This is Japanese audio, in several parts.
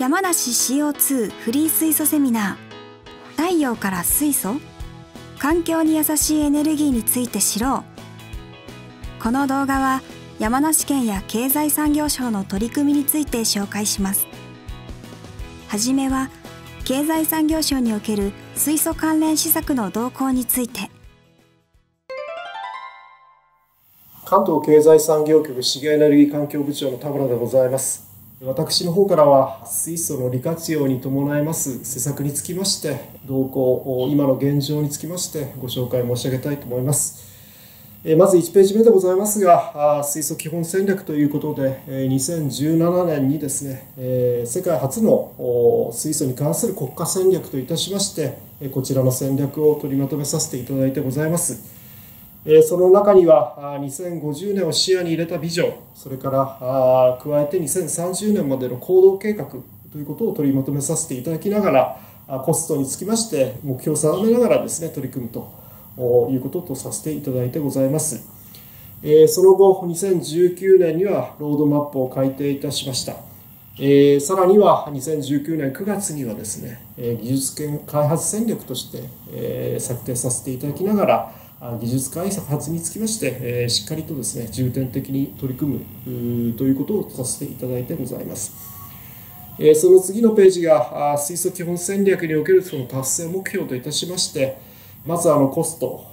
山梨 CO2 フリー水素セミナー太陽から水素環境に優しいエネルギーについて知ろうこの動画は山梨県や経済産業省の取り組みについて紹介しますはじめは経済産業省における水素関連施策の動向について関東経済産業局資源エネルギー環境部長の田村でございます私の方からは水素の利活用に伴います施策につきまして動向今の現状につきましてご紹介申し上げたいと思いますまず1ページ目でございますが水素基本戦略ということで2017年にですね世界初の水素に関する国家戦略といたしましてこちらの戦略を取りまとめさせていただいてございますその中には2050年を視野に入れたビジョンそれから加えて2030年までの行動計画ということを取りまとめさせていただきながらコストにつきまして目標を定めながらですね取り組むということとさせていただいてございます、その後2019年にはロードマップを改定いたしました、さらには2019年9月にはですね技術開発戦略として、策定させていただきながら技術開発につきまして、えしっかりとですね重点的に取り組むということをさせていただいてございます。えその次のページが水素基本戦略におけるその達成目標といたしましてまずあのコスト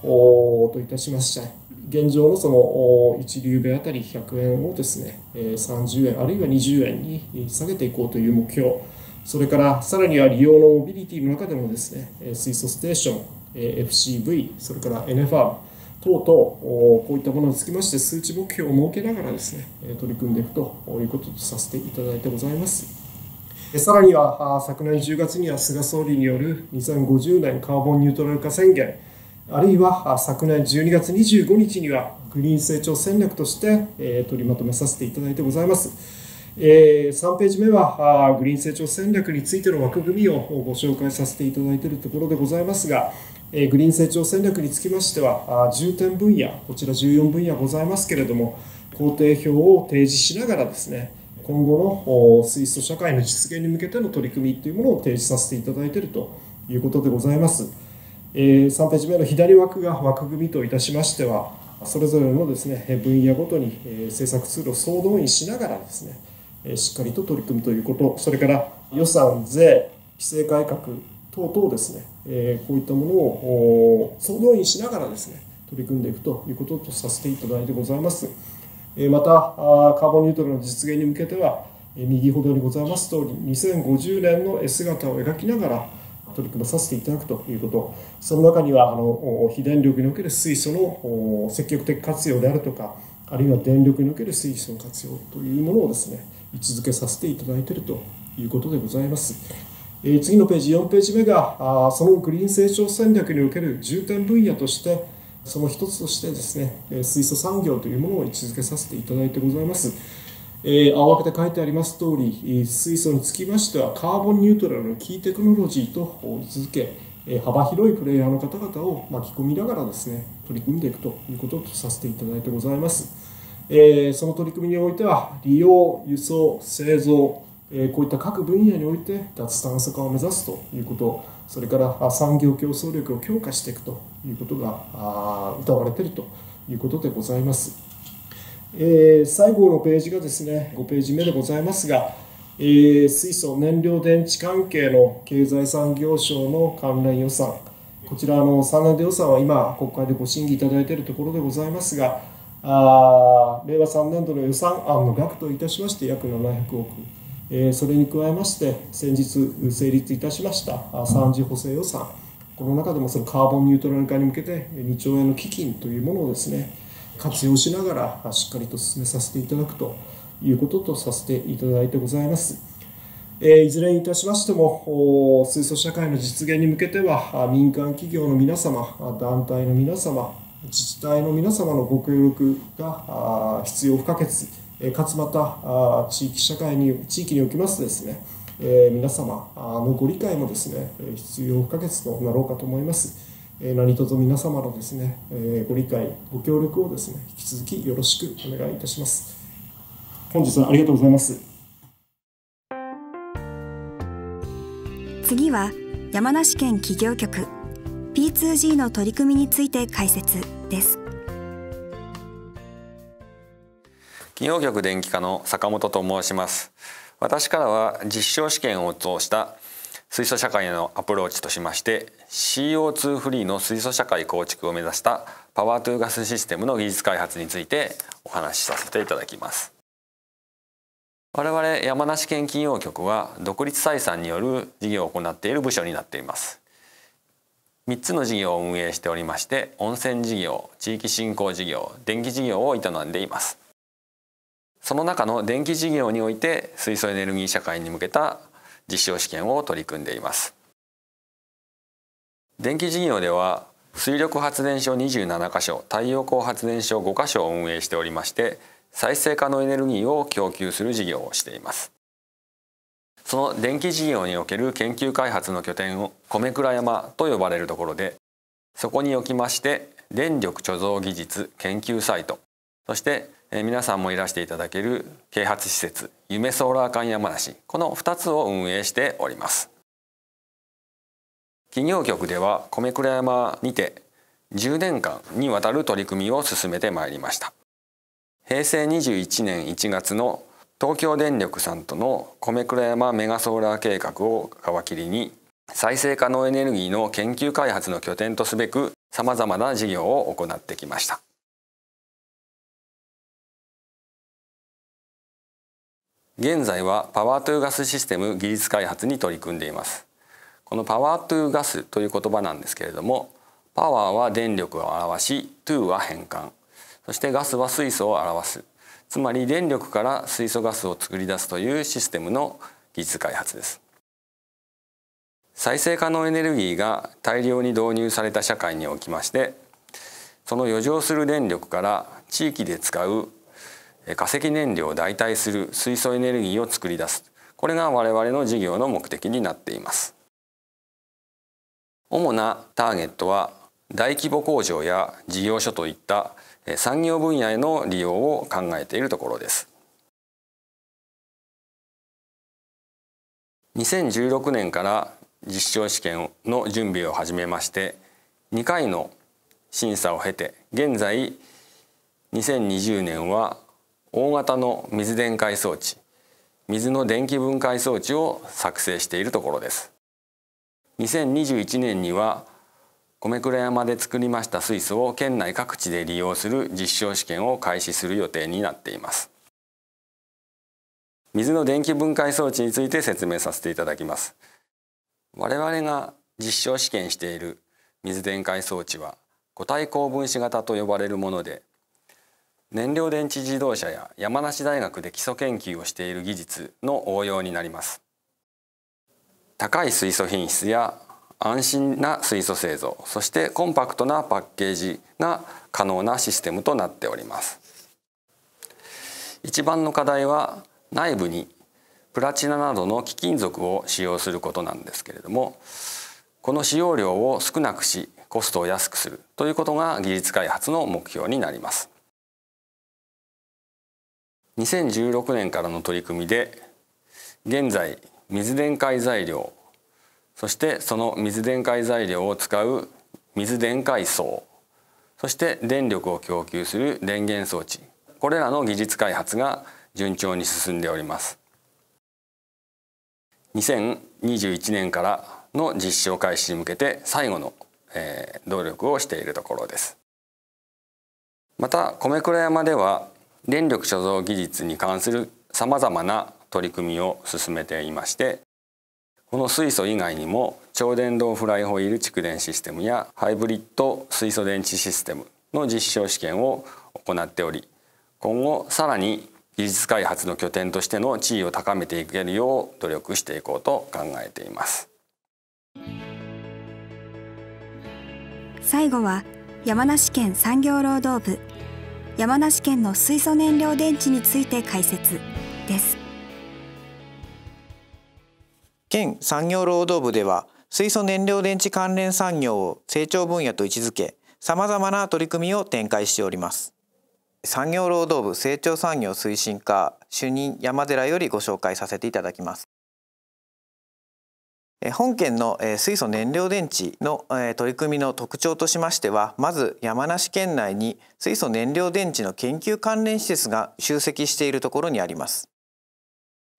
といたしまして現状のその一流米あたり100円をですね30円あるいは20円に下げていこうという目標それからさらには利用のモビリティの中でもですね水素ステーション FCV、それから NFR 等々、こういったものにつきまして数値目標を設けながらですね、取り組んでいくということとさせていただいてございます。さらには昨年10月には菅総理による2050年カーボンニュートラル化宣言、あるいは昨年12月25日にはグリーン成長戦略として取りまとめさせていただいてございます。3ページ目はグリーン成長戦略についての枠組みをご紹介させていただいているところでございますが、えグリーン成長戦略につきましては重点分野こちら14分野ございますけれども工程表を提示しながらですね今後の水素社会の実現に向けての取り組みというものを提示させていただいているということでございます、え3ページ目の左枠が枠組みといたしましてはそれぞれのですね分野ごとに政策ツールを総動員しながらですねしっかりと取り組むということそれから予算税規制改革等々ですね、えこういったものを総動員しながらですね取り組んでいくということとさせていただいてございます。またカーボンニュートラルの実現に向けては右ほどにございます通り2050年の姿を描きながら取り組まさせていただくということその中にはあの非電力における水素の積極的活用であるとかあるいは電力における水素の活用というものをですね位置づけさせていただいているということでございます。え次のページ、4ページ目が、あそのグリーン成長戦略における重点分野として、その一つとしてですね、水素産業というものを位置づけさせていただいてございます。えー、て枠書いてあります通り、水素につきましては、カーボンニュートラルのキーテクノロジーと位置づけ、幅広いプレイヤーの方々を巻き込みながらですね、取り組んでいくということとさせていただいてございます。えその取り組みにおいては、利用、輸送、製造、えこういった各分野において脱炭素化を目指すということそれから産業競争力を強化していくということが謳われているということでございます、えー、最後のページがですね5ページ目でございますが、えー、水素燃料電池関係の経済産業省の関連予算こちらの3年度予算は今国会でご審議いただいているところでございますがあ令和3年度の予算案の額といたしまして約700億えそれに加えまして先日成立いたしました3次補正予算この中でもそのカーボンニュートラル化に向けて2兆円の基金というものをですね活用しながらしっかりと進めさせていただくということとさせていただいてございます。えいずれにいたしましても水素社会の実現に向けては民間企業の皆様団体の皆様自治体の皆様のご協力が必要不可欠勝俣地域社会に地域におきますですね皆様のご理解もですね必要不可欠となろうかと思います何卒皆様のですねご理解ご協力をですね引き続きよろしくお願いいたします本日はありがとうございます次は山梨県企業局 P2G の取り組みについて解説です企業局電気課の坂本と申します私からは実証試験を通した水素社会へのアプローチとしまして CO2 フリーの水素社会構築を目指したパワートゥーガスシステムの技術開発についてお話しさせていただきます我々山梨県企業局は独立採算による事業を行っている部署になっています3つの事業を運営しておりまして温泉事業地域振興事業電気事業を営んでいますその中の電気事業において水素エネルギー社会に向けた実証試験を取り組んでいます電気事業では水力発電所27カ所太陽光発電所5カ所を運営しておりまして再生可能エネルギーを供給する事業をしていますその電気事業における研究開発の拠点を米倉山と呼ばれるところでそこにおきまして電力貯蔵技術研究サイトそしてえ皆さんもいらしていただける啓発施設夢ソーラー館山梨この2つを運営しております企業局では米倉山にて10年間にわたる取り組みを進めてまいりました平成21年1月の東京電力さんとの米倉山メガソーラー計画を皮切りに再生可能エネルギーの研究開発の拠点とすべくさまざまな事業を行ってきました現在はパワートゥーガスシステム技術開発に取り組んでいますこのパワートゥーガスという言葉なんですけれどもパワーは電力を表しトゥーは変換そしてガスは水素を表すつまり電力から水素ガスを作り出すというシステムの技術開発です再生可能エネルギーが大量に導入された社会におきましてその余剰する電力から地域で使う化石燃料を代替する水素エネルギーを作り出すこれが我々の事業の目的になっています主なターゲットは大規模工場や事業所といった産業分野への利用を考えているところです2016年から実証試験の準備を始めまして2回の審査を経て現在2020年は大型の水電解装置水の電気分解装置を作成しているところです2021年には米倉山で作りました水素を県内各地で利用する実証試験を開始する予定になっています水の電気分解装置について説明させていただきます我々が実証試験している水電解装置は固体高分子型と呼ばれるもので燃料電池自動車や山梨大学で基礎研究をしている技術の応用になります高い水素品質や安心な水素製造そしてコンパクトなパッケージが可能なシステムとなっております一番の課題は内部にプラチナなどの貴金属を使用することなんですけれどもこの使用量を少なくしコストを安くするということが技術開発の目標になります2016年からの取り組みで現在水電解材料そしてその水電解材料を使う水電解層そして電力を供給する電源装置これらの技術開発が順調に進んでおります2021年からの実証開始に向けて最後の、えー、努力をしているところですまた米倉山では電力貯蔵技術に関するさまざまな取り組みを進めていましてこの水素以外にも超電導フライホイール蓄電システムやハイブリッド水素電池システムの実証試験を行っており今後さらに技術開発の拠点としての地位を高めていけるよう努力していこうと考えています最後は山梨県産業労働部山梨県の水素燃料電池について解説です県産業労働部では水素燃料電池関連産業を成長分野と位置づけさまざまな取り組みを展開しております産業労働部成長産業推進課主任山寺よりご紹介させていただきます本県の水素燃料電池の取り組みの特徴としましてはまず山梨県内に水素燃料電池の研究関連施設が集積しているところにあります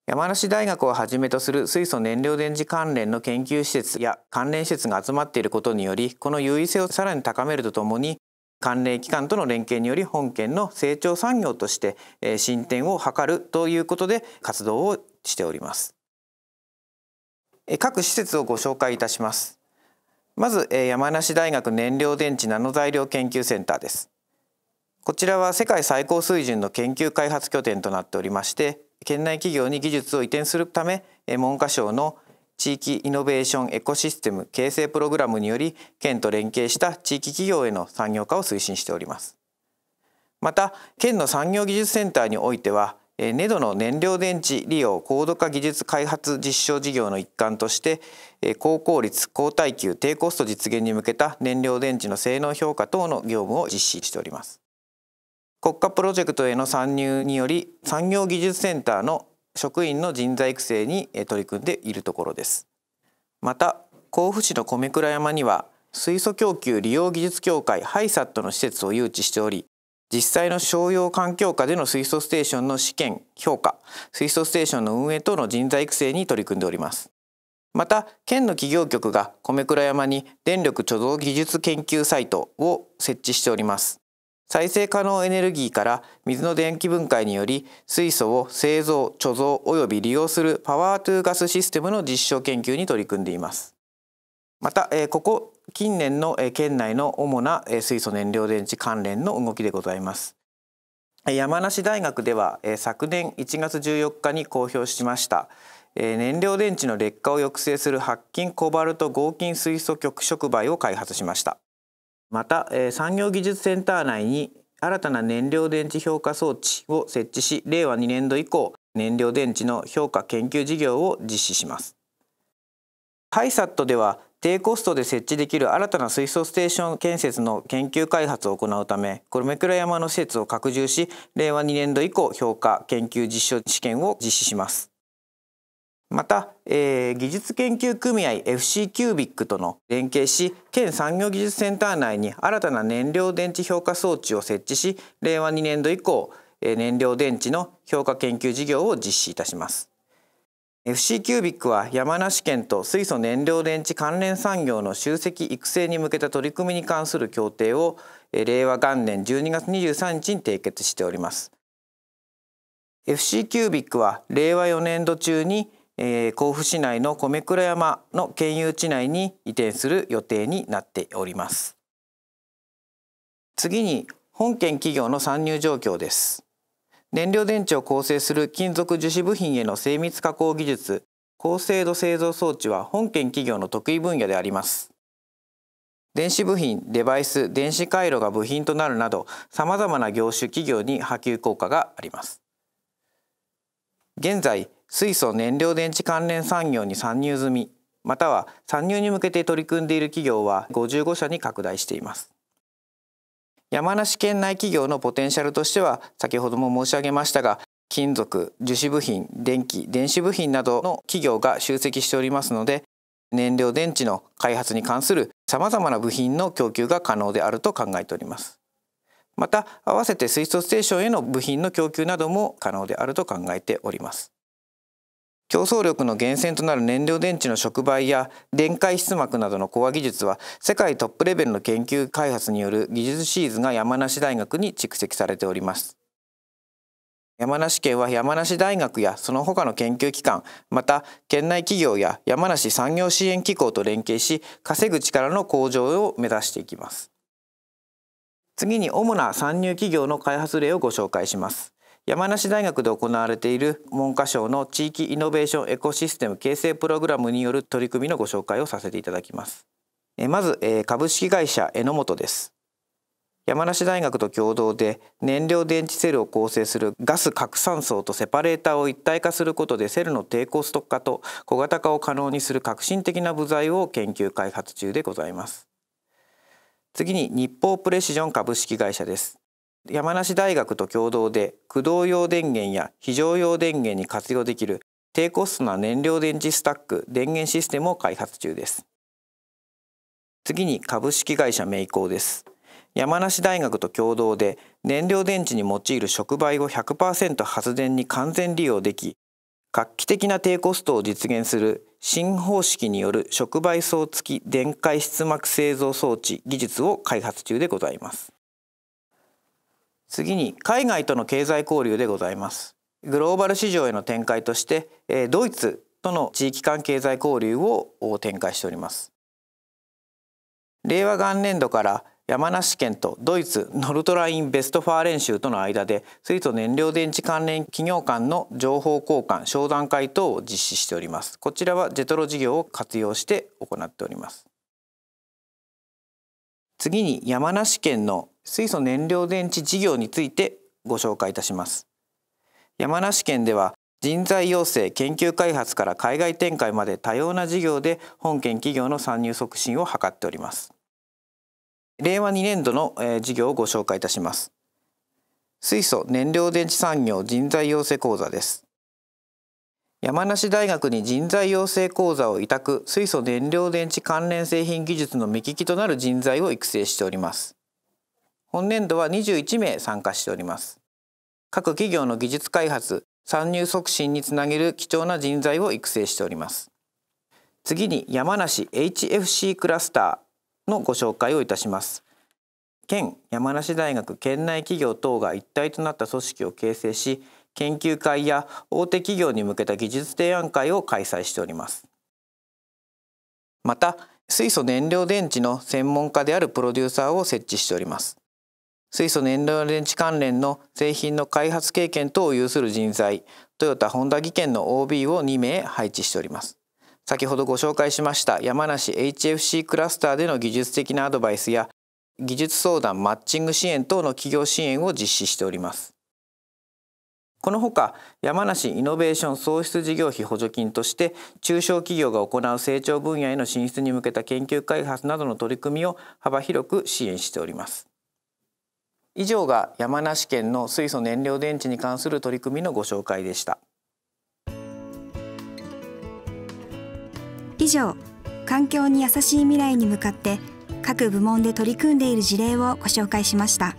山梨大学をはじめとする水素燃料電池関連の研究施設や関連施設が集まっていることによりこの優位性をさらに高めるとともに関連機関との連携により本県の成長産業として進展を図るということで活動をしております各施設をご紹介いたしますまず山梨大学燃料電池ナノ材料研究センターですこちらは世界最高水準の研究開発拠点となっておりまして県内企業に技術を移転するため文科省の地域イノベーションエコシステム形成プログラムにより県と連携した地域企業への産業化を推進しておりますまた県の産業技術センターにおいてはネドの燃料電池利用高度化技術開発実証事業の一環として高効率高耐久低コスト実現に向けた燃料電池の性能評価等の業務を実施しております国家プロジェクトへの参入により産業技術センターの職員の人材育成に取り組んでいるところですまた甲府市の米倉山には水素供給利用技術協会ハイサットの施設を誘致しており実際の商用環境下での水素ステーションの試験評価水素ステーションの運営等の人材育成に取り組んでおりますまた県の企業局が米倉山に電力貯蔵技術研究サイトを設置しております再生可能エネルギーから水の電気分解により水素を製造貯蔵及び利用するパワートゥーガスシステムの実証研究に取り組んでいますまた、えー、ここ近年の県内の主な水素燃料電池関連の動きでございます山梨大学では昨年1月14日に公表しました燃料電池の劣化を抑制する白金コバルト合金水素極触媒を開発しましたまた産業技術センター内に新たな燃料電池評価装置を設置し令和2年度以降燃料電池の評価研究事業を実施しますハイサットでは低コストで設置できる新たな水素ステーション建設の研究開発を行うためコルメクラ山の施設を拡充し令和2年度以降評価研究実証試験を実施します。また、えー、技術研究組合 FC キュービックとの連携し県産業技術センター内に新たな燃料電池評価装置を設置し令和2年度以降、えー、燃料電池の評価研究事業を実施いたします。FC キュービックは山梨県と水素燃料電池関連産業の集積育成に向けた取り組みに関する協定を令和元年12月23日に締結しております FC キュービックは令和4年度中に、え甲府市内の米倉山の県有地内に移転する予定になっております次に本県企業の参入状況です燃料電池を構成する金属樹脂部品への精密加工技術高精度製造装置は本県企業の得意分野であります電子部品デバイス電子回路が部品となるなどさまざまな業種企業に波及効果があります現在水素燃料電池関連産業に参入済みまたは参入に向けて取り組んでいる企業は55社に拡大しています山梨県内企業のポテンシャルとしては先ほども申し上げましたが金属樹脂部品電気電子部品などの企業が集積しておりますので燃料電池の開発に関するさまざまな部品の供給が可能であると考えておりますまた合わせて水素ステーションへの部品の供給なども可能であると考えております競争力の源泉となる燃料電池の触媒や電解質膜などのコア技術は世界トップレベルの研究開発による技術シリーズが山梨大学に蓄積されております山梨県は山梨大学やその他の研究機関また県内企業や山梨産業支援機構と連携し稼ぐ力の向上を目指していきます次に主な参入企業の開発例をご紹介します山梨大学で行われている文科省の地域イノベーションエコシステム形成プログラムによる取り組みのご紹介をさせていただきます。まず株式会社榎本です。山梨大学と共同で燃料電池セルを構成するガス拡散層とセパレーターを一体化することでセルの低コスト化と小型化を可能にする革新的な部材を研究開発中でございます。次に日報プレシジョン株式会社です。山梨大学と共同で駆動用電源や非常用電源に活用できる低コストな燃料電池スタック電源システムを開発中です次に株式会社メイコーです山梨大学と共同で燃料電池に用いる触媒を100%発電に完全利用でき画期的な低コストを実現する新方式による触媒層付き電解質膜製造装置技術を開発中でございます次に海外との経済交流でございますグローバル市場への展開としてドイツとの地域間経済交流を展開しております令和元年度から山梨県とドイツノルトライン・ベストファーレン州との間で水素燃料電池関連企業間の情報交換商談会等を実施しておりますこちらはジェトロ事業を活用して行っております次に山梨県の水素燃料電池事業についてご紹介いたします山梨県では人材養成研究開発から海外展開まで多様な事業で本県企業の参入促進を図っております令和2年度の事業をご紹介いたします水素燃料電池産業人材養成講座です山梨大学に人材養成講座を委託水素燃料電池関連製品技術の見聞きとなる人材を育成しております本年度は21名参加しております各企業の技術開発参入促進につなげる貴重な人材を育成しております次に山梨 HFC クラスターのご紹介をいたします県山梨大学県内企業等が一体となった組織を形成し研究会や大手企業に向けた技術提案会を開催しておりますまた水素燃料電池の専門家であるプロデューサーを設置しております水素燃料電池関連の製品の開発経験等を有する人材トヨタ本田技研の OB を2名配置しております先ほどご紹介しました山梨 HFC クラスターでの技術的なアドバイスや技術相談マッチング支援等の企業支援を実施しておりますこのほか山梨イノベーション創出事業費補助金として中小企業が行う成長分野への進出に向けた研究開発などの取り組みを幅広く支援しております以上が山梨県の水素燃料電池に関する取り組みのご紹介でした以上環境に優しい未来に向かって各部門で取り組んでいる事例をご紹介しました。